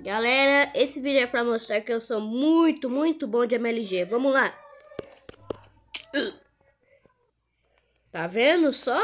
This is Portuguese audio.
Galera, esse vídeo é pra mostrar que eu sou muito, muito bom de MLG. Vamos lá. Tá vendo só?